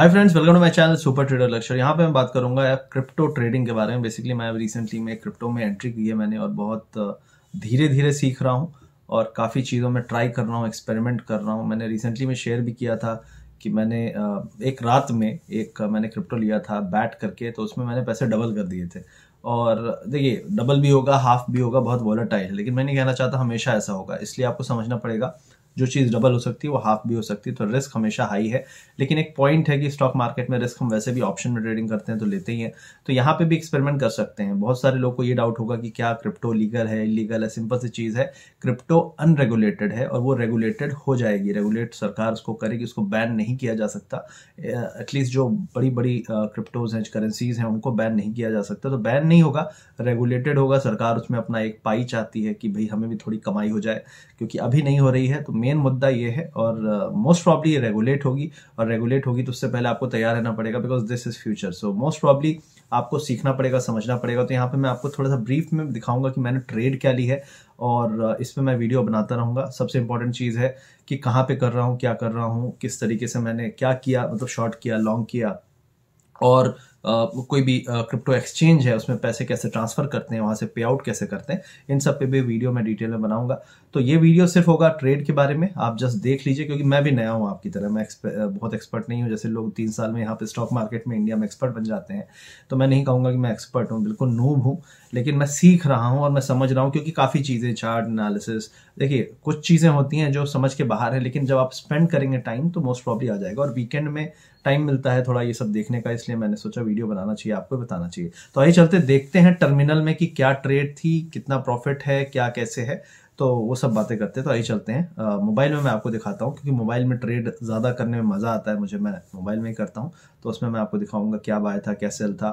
hi friends welcome to my channel super trader Lakshya यहाँ पे मैं बात करूंगा क्रिप्टो ट्रेडिंग के बारे में बेसिकली मैं रिसेंटली में क्रिप्टो में एंट्री की है मैंने और बहुत धीरे धीरे सीख रहा हूँ और काफ़ी चीज़ों में ट्राई कर रहा हूँ एक्सपेरिमेंट कर रहा हूँ मैंने रिसेंटली में शेयर भी किया था कि मैंने एक रात में एक मैंने क्रिप्टो लिया था बैट करके तो उसमें मैंने पैसे डबल कर दिए थे और देखिए डबल भी होगा हाफ भी होगा बहुत वॉलेटाइल है लेकिन मैं नहीं कहना चाहता हमेशा ऐसा होगा इसलिए आपको समझना पड़ेगा जो चीज़ डबल हो सकती है वो हाफ भी हो सकती है तो रिस्क हमेशा हाई है लेकिन एक पॉइंट है कि स्टॉक मार्केट में रिस्क हम वैसे भी ऑप्शन में ट्रेडिंग करते हैं तो लेते ही हैं तो यहाँ पे भी एक्सपेरिमेंट कर सकते हैं बहुत सारे लोग को ये डाउट होगा कि क्या क्रिप्टो लीगल है इलीगल है सिंपल सी चीज़ है क्रिप्टो अनरेगुलेटेड है और वो रेगुलेटेड हो जाएगी रेगुलेट सरकार उसको करेगी उसको बैन नहीं किया जा सकता एटलीस्ट eh, जो बड़ी बड़ी क्रिप्टोज हैं करेंसीज हैं उनको बैन नहीं किया जा सकता तो बैन नहीं होगा रेगुलेटेड होगा सरकार उसमें अपना एक पाई चाहती है कि भाई हमें भी थोड़ी कमाई हो जाए क्योंकि अभी नहीं हो रही है तो मेन मेन मुद्दा ये है और मोस्ट प्रॉब्ली ये रेगुलेट होगी और रेगुलेट होगी तो उससे पहले आपको तैयार रहना पड़ेगा because this is future so most probably आपको सीखना पड़ेगा समझना पड़ेगा तो यहाँ पे मैं आपको थोड़ा सा ब्रीफ में दिखाऊंगा कि मैंने ट्रेड क्या ली है और इस पर मैं वीडियो बनाता रहूँगा सबसे इंपॉर्टेंट चीज़ है कि कहाँ पे कर रहा हूँ क्या कर रहा हूँ किस तरीके से मैंने क्या किया मतलब शॉर्ट किया लॉन्ग किया और आ, कोई भी क्रिप्टो एक्सचेंज है उसमें पैसे कैसे ट्रांसफर करते हैं वहां से पे आउट कैसे करते हैं इन सब पे भी वीडियो मैं डिटेल में बनाऊंगा तो ये वीडियो सिर्फ होगा ट्रेड के बारे में आप जस्ट देख लीजिए क्योंकि मैं भी नया हूं आपकी तरह मैं एक्सपर, बहुत एक्सपर्ट नहीं हूं जैसे लोग तीन साल में यहाँ पे स्टॉक मार्केट में इंडिया में एक्सपर्ट बन जाते हैं तो मैं नहीं कहूंगा कि मैं एक्सपर्ट हूँ बिल्कुल नूब हूँ लेकिन मैं सीख रहा हूँ और मैं समझ रहा हूँ क्योंकि काफ़ी चीज़ें चार्ट एनालिसिस देखिए कुछ चीज़ें होती हैं जो समझ के बाहर है लेकिन जब आप स्पेंड करेंगे टाइम तो मोस्ट प्रॉब्ली आ जाएगा और वीकेंड में टाइम मिलता है थोड़ा ये सब देखने का इसलिए मैंने सोचा वीडियो बनाना चाहिए आपको बताना चाहिए तो आइए चलते देखते हैं टर्मिनल में कि क्या ट्रेड थी कितना प्रॉफिट है क्या कैसे है तो वो सब बातें करते हैं तो आइए चलते हैं मोबाइल में मैं आपको दिखाता हूँ क्योंकि मोबाइल में ट्रेड ज़्यादा करने में मज़ा आता है मुझे मैं मोबाइल में ही करता हूँ तो उसमें मैं आपको दिखाऊंगा क्या बाय था क्या सेल था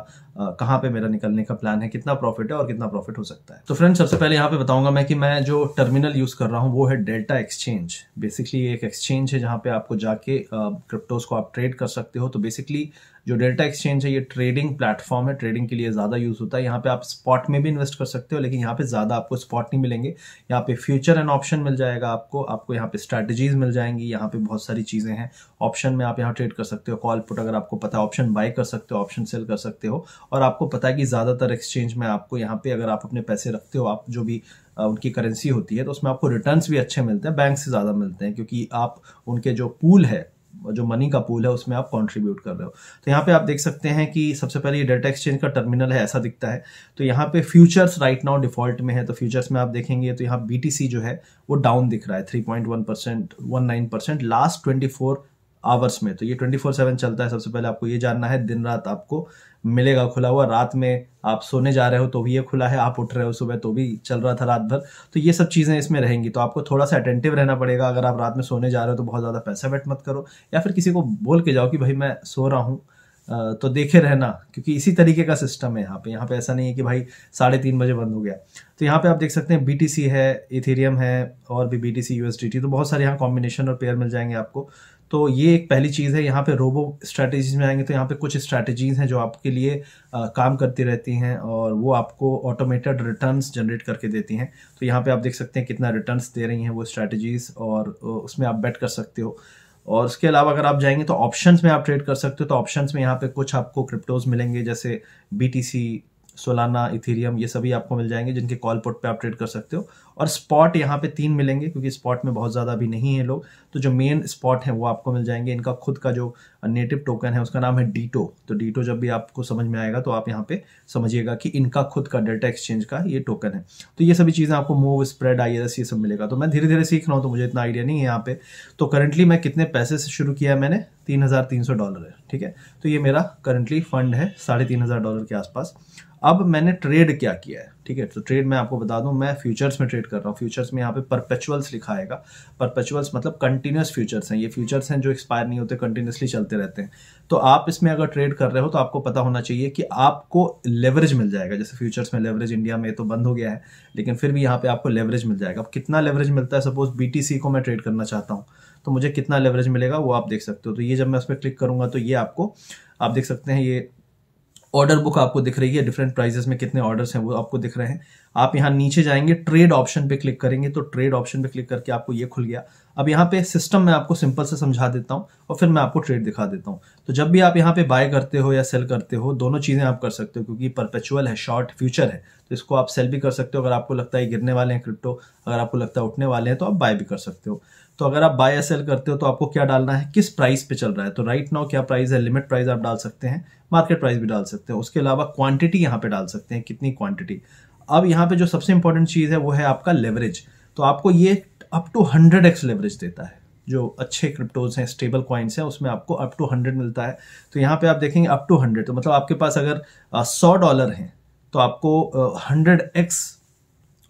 कहाँ पे मेरा निकलने का प्लान है कितना प्रॉफिट है और कितना प्रॉफिट हो सकता है तो फ्रेंड सबसे पहले यहाँ पे बताऊंगा मैं कि मैं जो टर्मिनल यूज़ कर रहा हूँ वो है डेल्टा एक्सचेंज बेसिकली एक एक्सचेंज है जहाँ पे आपको जाके क्रिप्टोज को आप ट्रेड कर सकते हो तो बेसिकली जो डेल्टा एक्सचेंज है ये ट्रेडिंग प्लेटफॉर्म है ट्रेडिंग के लिए ज़्यादा यूज़ होता है यहाँ पे आप स्पॉट में भी इन्वेस्ट कर सकते हो लेकिन यहाँ पे ज़्यादा आपको स्पॉट नहीं मिलेंगे यहाँ पे फ्यूचर एंड ऑप्शन मिल जाएगा आपको आपको यहाँ पे स्ट्रैटेजीज मिल जाएंगी यहाँ पे बहुत सारी चीज़ें हैं ऑप्शन में आप यहाँ ट्रेड कर सकते हो कॉल पुट अगर आपको पता है ऑप्शन बाई कर सकते हो ऑप्शन सेल कर सकते हो और आपको पता है कि ज़्यादातर एक्सचेंज में आपको यहाँ पे अगर आप अपने पैसे रखते हो आप जो भी उनकी करेंसी होती है तो उसमें आपको रिटर्न्स भी अच्छे मिलते हैं बैंक से ज़्यादा मिलते हैं क्योंकि आप उनके जो पूल है जो मनी का पूल है उसमें आप कंट्रीब्यूट कर रहे हो तो यहाँ पे आप देख सकते हैं कि सबसे पहले ये डेटा एक्सचेंज का टर्मिनल है ऐसा दिखता है तो यहाँ पे फ्यूचर्स राइट नाउ डिफॉल्ट में है तो फ्यूचर्स में आप देखेंगे तो यहाँ बी जो है वो डाउन दिख रहा है three point one percent one nine percent last twenty four hours में तो ये ट्वेंटी फोर सेवन चलता है सबसे पहले आपको ये जानना है दिन रात आपको मिलेगा खुला हुआ रात में आप सोने जा रहे हो तो भी ये खुला है आप उठ रहे हो सुबह तो भी चल रहा था रात भर तो ये सब चीज़ें इसमें रहेंगी तो आपको थोड़ा सा अटेंटिव रहना पड़ेगा अगर आप रात में सोने जा रहे हो तो बहुत ज़्यादा पैसा वेट मत करो या फिर किसी को बोल के जाओ कि भाई मैं सो रहा हूँ तो देखे रहना क्योंकि इसी तरीके का सिस्टम है यहाँ पे यहाँ पे ऐसा नहीं है कि भाई साढ़े तीन बजे बंद हो गया तो यहाँ पे आप देख सकते हैं सी है इथेरियम है और भी बीटीसी टी तो बहुत सारे यहाँ कॉम्बिनेशन और पेयर मिल जाएंगे आपको तो ये एक पहली चीज़ है यहाँ पे रोबो स्ट्रैटेजीज में आएंगे तो यहाँ पे कुछ स्ट्रेटेजीज हैं जो आपके लिए आ, काम करती रहती हैं और वो आपको ऑटोमेटेड रिटर्न्स जनरेट करके देती हैं तो यहाँ पे आप देख सकते हैं कितना रिटर्न्स दे रही हैं वो स्ट्रेटेजीज और उसमें आप बेट कर सकते हो और उसके अलावा अगर आप जाएंगे तो ऑप्शन में आप ट्रेड कर सकते हो तो ऑप्शन में यहाँ पे कुछ आपको क्रिप्टोज मिलेंगे जैसे बी सोलाना इथेरियम ये सभी आपको मिल जाएंगे जिनके कॉल पुट पे आप ट्रेड कर सकते हो और स्पॉट यहाँ पे तीन मिलेंगे क्योंकि स्पॉट में बहुत ज़्यादा अभी नहीं है लोग तो जो मेन स्पॉट है वो आपको मिल जाएंगे इनका खुद का जो नेटिव टोकन है उसका नाम है डीटो तो डीटो जब भी आपको समझ में आएगा तो आप यहाँ पे समझिएगा कि इनका खुद का डेटा एक्सचेंज का ये टोकन है तो ये सभी चीज़ें आपको मूव स्प्रेड आई ये सब मिलेगा तो मैं धीरे धीरे सीख रहा हूँ तो मुझे इतना आइडिया नहीं है यहाँ पे तो करंटली मैं कितने पैसे से शुरू किया है मैंने तीन हज़ार तीन सौ डॉलर है ठीक है तो ये मेरा करंटली फंड है साढ़े तीन हज़ार डॉलर के आसपास अब मैंने ट्रेड क्या किया है ठीक है तो ट्रेड मैं आपको बता दूं मैं फ्यूचर्स में ट्रेड कर रहा हूँ फ्यूचर्स में यहाँ पे परपेचुअल्स लिखा है परपेचुअल्स मतलब कंटिन्यूस फ्यूचर्स हैं ये फ्यूचर्स हैं जो एक्सपायर नहीं होते कंटिन्यूसली चलते रहते हैं तो आप इसमें अगर ट्रेड कर रहे हो तो आपको पता होना चाहिए कि आपको लेवरेज मिल जाएगा जैसे फ्यूचर्स में लेवरेज इंडिया में तो बंद हो गया है लेकिन फिर भी यहाँ पे आपको लेवरेज मिल जाएगा अब कितना लेवरेज मिलता है सपोज बी को मैं ट्रेड करना चाहता हूँ तो मुझे कितना लेवरेज मिलेगा वो आप देख सकते हो तो ये जब मैं उस पर क्लिक करूंगा तो ये आपको आप देख सकते हैं ये ऑर्डर बुक आपको दिख रही है डिफरेंट प्राइजेस में कितने ऑर्डर्स हैं वो आपको दिख रहे हैं आप यहाँ नीचे जाएंगे ट्रेड ऑप्शन पे क्लिक करेंगे तो ट्रेड ऑप्शन पे क्लिक करके आपको ये खुल गया अब यहाँ पे सिस्टम मैं आपको सिंपल से समझा देता हूँ और फिर मैं आपको ट्रेड दिखा देता हूँ तो जब भी आप यहाँ पे बाय करते हो या सेल करते हो दोनों चीज़ें आप कर सकते हो क्योंकि परपेचुअल है शॉर्ट फ्यूचर है तो इसको आप सेल भी कर सकते हो अगर आपको लगता है गिरने वाले हैं क्रिप्टो अगर आपको लगता है उठने वाले हैं तो आप बाय भी कर सकते हो तो अगर आप बाय सेल करते हो तो आपको क्या डालना है किस प्राइस पे चल रहा है तो राइट नाउ क्या प्राइस है लिमिट प्राइस आप डाल सकते हैं मार्केट प्राइस भी डाल सकते हैं उसके अलावा क्वांटिटी यहाँ पे डाल सकते हैं कितनी क्वांटिटी अब यहाँ पे जो सबसे इंपॉर्टेंट चीज़ है वो है आपका लेवरेज तो आपको ये up to hundred x leverage देता है जो अच्छे क्रिप्टोज हैं स्टेबल कॉइन्स हैं उसमें आपको अप टू हंड्रेड मिलता है तो यहाँ पे आप देखेंगे अप टू हंड्रेड तो मतलब आपके पास अगर सौ डॉलर हैं तो आपको हंड्रेड एक्स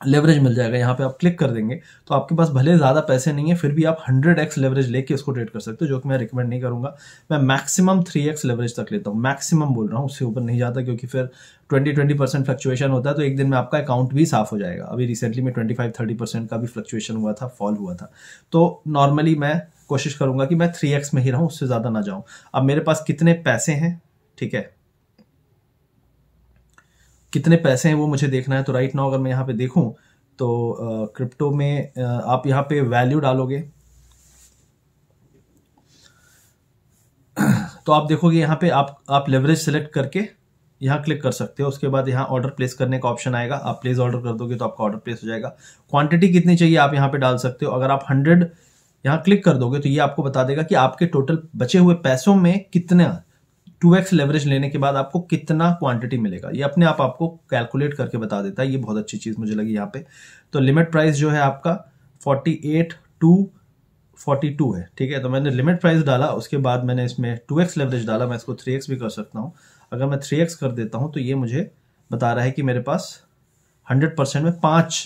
लेवरेज मिल जाएगा यहाँ पे आप क्लिक कर देंगे तो आपके पास भले ज़्यादा पैसे नहीं है फिर भी आप 100x लेवरेज लेके इसको ट्रेड कर सकते हो जो कि मैं रिकमेंड नहीं करूँगा मैं मैक्सिमम 3x लेवरेज तक लेता हूँ मैक्सिमम बोल रहा हूँ उससे ऊपर नहीं जाता क्योंकि फिर 20 20 परसेंट फ्लक्चुएशन होता है तो एक दिन में आपका अकाउंट भी साफ हो जाएगा अभी रिसेंटली में फाइव थर्टी परसेंट का भी फ्लक्चुएशन हुआ था फॉल हुआ था तो नॉर्मली मैं कोशिश करूँगा कि मैं थ्री में ही रहूँ उससे ज़्यादा ना जाऊँ अब मेरे पास कितने पैसे हैं ठीक है कितने पैसे हैं वो मुझे देखना है तो राइट नाउ अगर मैं यहाँ पे देखूँ तो क्रिप्टो में आप यहाँ पे वैल्यू डालोगे तो आप देखोगे यहाँ पे आप आप लेवरेज सेलेक्ट करके यहाँ क्लिक कर सकते हो उसके बाद यहाँ ऑर्डर प्लेस करने का ऑप्शन आएगा आप प्लेस ऑर्डर कर दोगे तो आपका ऑर्डर प्लेस हो जाएगा क्वांटिटी कितनी चाहिए आप यहाँ पे डाल सकते हो अगर आप हंड्रेड यहाँ क्लिक कर दोगे तो ये आपको बता देगा कि आपके टोटल बचे हुए पैसों में कितना टू एक्स लेवरेज लेने के बाद आपको कितना क्वांटिटी मिलेगा ये अपने आप आपको कैलकुलेट करके बता देता है ये बहुत अच्छी चीज़ मुझे लगी यहाँ पे तो लिमिट प्राइस जो है आपका forty eight to forty two है ठीक है तो मैंने लिमिट प्राइस डाला उसके बाद मैंने इसमें टू एक्स लेवरेज डाला मैं इसको थ्री एक्स भी कर सकता हूँ अगर मैं थ्री एक्स कर देता हूँ तो ये मुझे बता रहा है कि मेरे पास हंड्रेड परसेंट में पाँच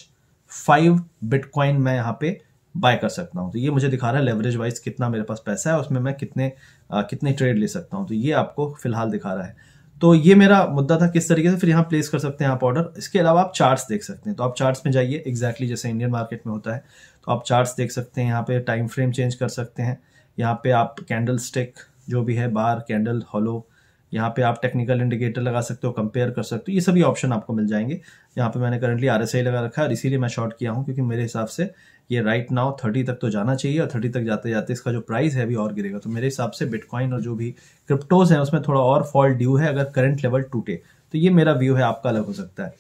फाइव बिटकॉइन मैं यहाँ पे बाय कर सकता हूँ तो ये मुझे दिखा रहा है लेवरेज वाइज कितना मेरे पास पैसा है उसमें मैं कितने आ, कितने ट्रेड ले सकता हूँ तो ये आपको फिलहाल दिखा रहा है तो ये मेरा मुद्दा था किस तरीके से फिर यहाँ प्लेस कर सकते हैं आप ऑर्डर इसके अलावा आप चार्ट्स देख सकते हैं तो आप चार्ट्स में जाइए एग्जैक्टली exactly जैसे इंडियन मार्केट में होता है तो आप चार्ट्स देख सकते हैं यहाँ पे टाइम फ्रेम चेंज कर सकते हैं यहाँ पे आप कैंडल स्टिक जो भी है बार कैंडल हॉलो यहाँ पे आप टेक्निकल इंडिकेटर लगा सकते हो कंपेयर कर सकते हो ये सभी ऑप्शन आपको मिल जाएंगे यहाँ पे मैंने करंटली आर लगा रखा है और इसीलिए मैं शॉर्ट किया हूँ क्योंकि मेरे हिसाब से ये राइट नाउ थर्टी तक तो जाना चाहिए और थर्टी तक जाते जाते इसका जो प्राइस है अभी और गिरेगा तो मेरे हिसाब से बिटकॉइन और जो भी क्रिप्टोज है उसमें थोड़ा और फॉल ड्यू है अगर करंट लेवल टूटे तो ये मेरा व्यू है आपका अलग हो सकता है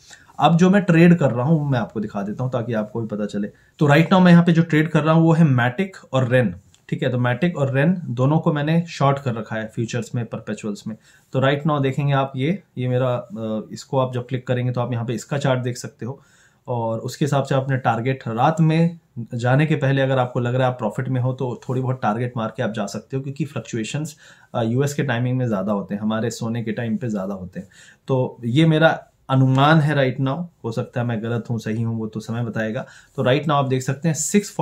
अब जो मैं ट्रेड कर रहा हूँ मैं आपको दिखा देता हूँ ताकि आपको भी पता चले तो राइट नाउ मैं यहाँ पे जो ट्रेड कर रहा हूँ वो है मैटिक और रेन ठीक है तो मैटिक और रेन दोनों को मैंने शॉर्ट कर रखा है फ्यूचर्स में परपेचुअल्स में तो राइट नाउ देखेंगे आप ये ये मेरा इसको आप जब क्लिक करेंगे तो आप यहाँ पे इसका चार्ट देख सकते हो और उसके हिसाब से आपने टारगेट रात में जाने के पहले अगर आपको लग रहा है आप प्रॉफिट में हो तो थोड़ी बहुत टारगेट मार के आप जा सकते हो क्योंकि फ्लक्चुएशंस यूएस के टाइमिंग में ज़्यादा होते हैं हमारे सोने के टाइम पे ज़्यादा होते हैं तो ये मेरा अनुमान है राइट नाउ हो सकता है मैं गलत हूँ सही हूँ वो तो समय बताएगा तो राइट नाउ आप देख सकते हैं सिक्स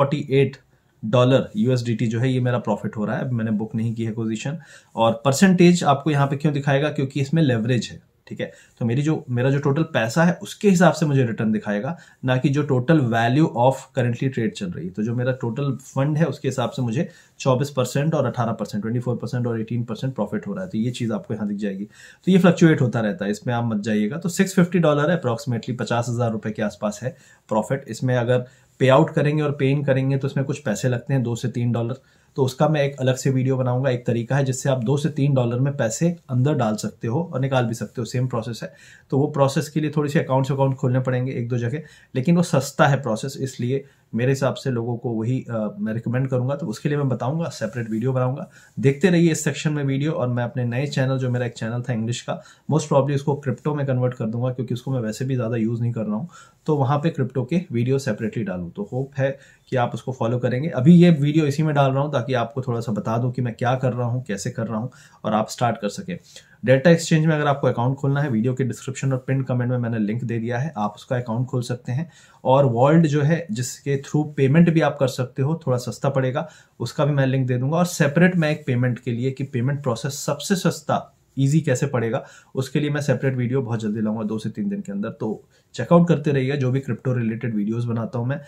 डॉलर यूएसडीटी जो है ये मेरा प्रॉफिट हो रहा है मैंने बुक नहीं की है पोजीशन और परसेंटेज आपको यहाँ पे क्यों दिखाएगा क्योंकि इसमें लेवरेज है ठीक है तो मेरी जो मेरा जो टोटल पैसा है उसके हिसाब से मुझे रिटर्न दिखाएगा ना कि जो total value of currently trade चल रही है तो जो मेरा टोटल फंड है उसके हिसाब से मुझे 24 परसेंट और 18 परसेंट ट्वेंटी परसेंट और 18 परसेंट प्रॉफिट हो रहा है तो ये चीज़ आपको यहाँ दिख जाएगी तो ये फ्लक्चुएट होता रहता है इसमें आप मत जाइएगा तो सिक्स डॉलर है अप्रॉक्सीमेटली पचास के आसपास है प्रॉफिट इसमें अगर पे आउट करेंगे और पे इन करेंगे तो उसमें कुछ पैसे लगते हैं दो से तीन डॉलर तो उसका मैं एक अलग से वीडियो बनाऊंगा एक तरीका है जिससे आप दो से तीन डॉलर में पैसे अंदर डाल सकते हो और निकाल भी सकते हो सेम प्रोसेस है तो वो प्रोसेस के लिए थोड़ी सी अकाउंट्स अकाउंट खोलने पड़ेंगे एक दो जगह लेकिन वो सस्ता है प्रोसेस इसलिए मेरे हिसाब से लोगों को वही मैं रिकमेंड करूंगा तो उसके लिए मैं बताऊंगा सेपरेट वीडियो बनाऊंगा देखते रहिए इस सेक्शन में वीडियो और मैं अपने नए चैनल जो मेरा एक चैनल था इंग्लिश का मोस्ट प्रॉब्ली उसको क्रिप्टो में कन्वर्ट कर दूंगा क्योंकि उसको मैं वैसे भी ज़्यादा यूज़ नहीं कर रहा हूँ तो वहाँ पर क्रिप्टो के वीडियो सेपरेटली डालूँ तो होप है कि आप उसको फॉलो करेंगे अभी ये वीडियो इसी में डाल रहा हूँ ताकि आपको थोड़ा सा बता दूँ कि मैं क्या कर रहा हूँ कैसे कर रहा हूँ और आप स्टार्ट कर सकें डेटा एक्सचेंज में अगर आपको अकाउंट खोलना है वीडियो के डिस्क्रिप्शन और पिन कमेंट में मैंने लिंक दे दिया है आप उसका अकाउंट खोल सकते हैं और वर्ल्ड जो है जिसके थ्रू पेमेंट भी आप कर सकते हो थोड़ा सस्ता पड़ेगा उसका भी मैं लिंक दे दूंगा और सेपरेट मैं एक पेमेंट के लिए कि पेमेंट प्रोसेस सबसे सस्ता ईजी कैसे पड़ेगा उसके लिए मैं सेपरेट वीडियो बहुत जल्दी लाऊंगा दो से तीन दिन के अंदर तो चेकआउट करते रहिए जो भी क्रिप्टो रिलेटेड वीडियोज बनाता हूँ मैं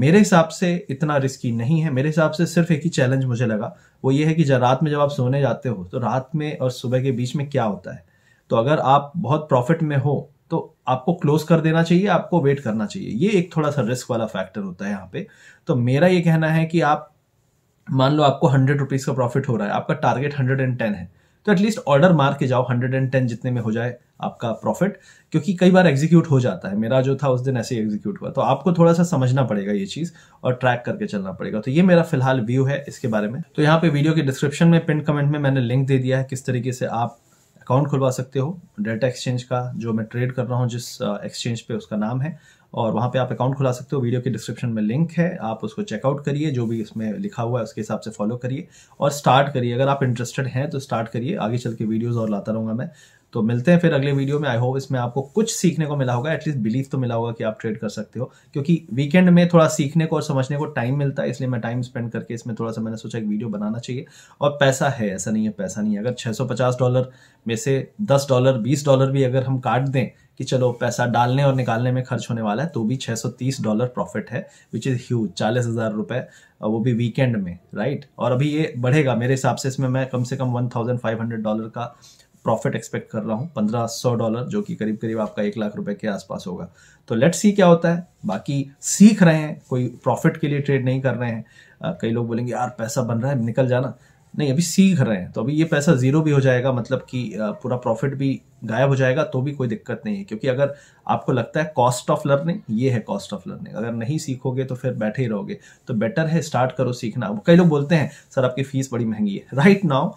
मेरे हिसाब से इतना रिस्की नहीं है मेरे हिसाब से सिर्फ एक ही चैलेंज मुझे लगा वो ये है कि जब रात में जब आप सोने जाते हो तो रात में और सुबह के बीच में क्या होता है तो अगर आप बहुत प्रॉफिट में हो तो आपको क्लोज कर देना चाहिए आपको वेट करना चाहिए ये एक थोड़ा सा रिस्क वाला फैक्टर होता है यहाँ पे तो मेरा ये कहना है कि आप मान लो आपको हंड्रेड रुपीज़ का प्रॉफिट हो रहा है आपका टारगेट हंड्रेड एंड टेन है तो एटलीस्ट ऑर्डर मार के जाओ हंड्रेड एंड टेन जितने में हो जाए आपका प्रॉफिट क्योंकि कई बार एग्जीक्यूट हो जाता है मेरा जो था उस दिन ऐसे ही एग्जीक्यूट हुआ तो आपको थोड़ा सा समझना पड़ेगा ये चीज़ और ट्रैक करके चलना पड़ेगा तो ये मेरा फिलहाल व्यू है इसके बारे में तो यहाँ पे वीडियो के डिस्क्रिप्शन में पिन कमेंट में मैंने लिंक दे दिया है किस तरीके से आप अकाउंट खुलवा सकते हो डेल्टा एक्सचेंज का जो मैं ट्रेड कर रहा हूँ जिस एक्सचेंज पे उसका नाम है और वहाँ पे आप अकाउंट खुला सकते हो वीडियो के डिस्क्रिप्शन में लिंक है आप उसको चेकआउट करिए जो भी इसमें लिखा हुआ है उसके हिसाब से फॉलो करिए और स्टार्ट करिए अगर आप इंटरेस्टेड हैं तो स्टार्ट करिए आगे चल के वीडियोज़ और लाता रहूँगा मैं तो मिलते हैं फिर अगले वीडियो में आई होप इसमें आपको कुछ सीखने को मिला होगा एटलीस्ट बिलीव तो मिला होगा कि आप ट्रेड कर सकते हो क्योंकि वीकेंड में थोड़ा सीखने को और समझने को टाइम मिलता है इसलिए मैं टाइम स्पेंड करके इसमें थोड़ा सा मैंने सोचा एक वीडियो बनाना चाहिए और पैसा है ऐसा नहीं है पैसा नहीं है अगर 650 डॉलर में से दस डॉलर बीस डॉलर भी अगर हम काट दें कि चलो पैसा डालने और निकालने में खर्च होने वाला है तो भी 630 डॉलर प्रॉफिट है विच इज़ ह्यूज चालीस हज़ार रुपये वो भी वीकेंड में राइट और अभी ये बढ़ेगा मेरे हिसाब से इसमें मैं कम से कम 1500 डॉलर का प्रॉफिट एक्सपेक्ट कर रहा हूँ पंद्रह सौ डॉलर जो कि करीब करीब आपका एक लाख रुपए के आसपास होगा तो लेट्स सी क्या होता है बाकी सीख रहे हैं कोई प्रॉफिट के लिए ट्रेड नहीं कर रहे हैं आ, कई लोग बोलेंगे यार पैसा बन रहा है निकल जाना नहीं अभी सीख रहे हैं तो अभी ये पैसा जीरो भी हो जाएगा मतलब कि पूरा प्रॉफिट भी गायब हो जाएगा तो भी कोई दिक्कत नहीं है क्योंकि अगर आपको लगता है कॉस्ट ऑफ लर्निंग ये है कॉस्ट ऑफ लर्निंग अगर नहीं सीखोगे तो फिर बैठे ही रहोगे तो बेटर है स्टार्ट करो सीखना कई लोग बोलते हैं सर आपकी फीस बड़ी महंगी है राइट नाउ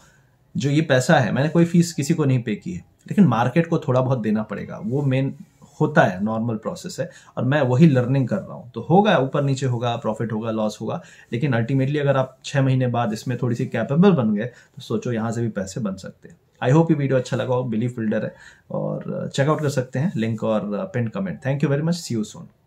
जो ये पैसा है मैंने कोई फीस किसी को नहीं पे की है लेकिन मार्केट को थोड़ा बहुत देना पड़ेगा वो मेन होता है नॉर्मल प्रोसेस है और मैं वही लर्निंग कर रहा हूँ तो होगा ऊपर नीचे होगा प्रॉफिट होगा लॉस होगा लेकिन अल्टीमेटली अगर आप छः महीने बाद इसमें थोड़ी सी कैपेबल बन गए तो सोचो यहाँ से भी पैसे बन सकते हैं आई होप ये वीडियो अच्छा लगा हो बिलीव बिल्डर है और चेकआउट uh, कर सकते हैं लिंक और pin comment thank you very much see you Son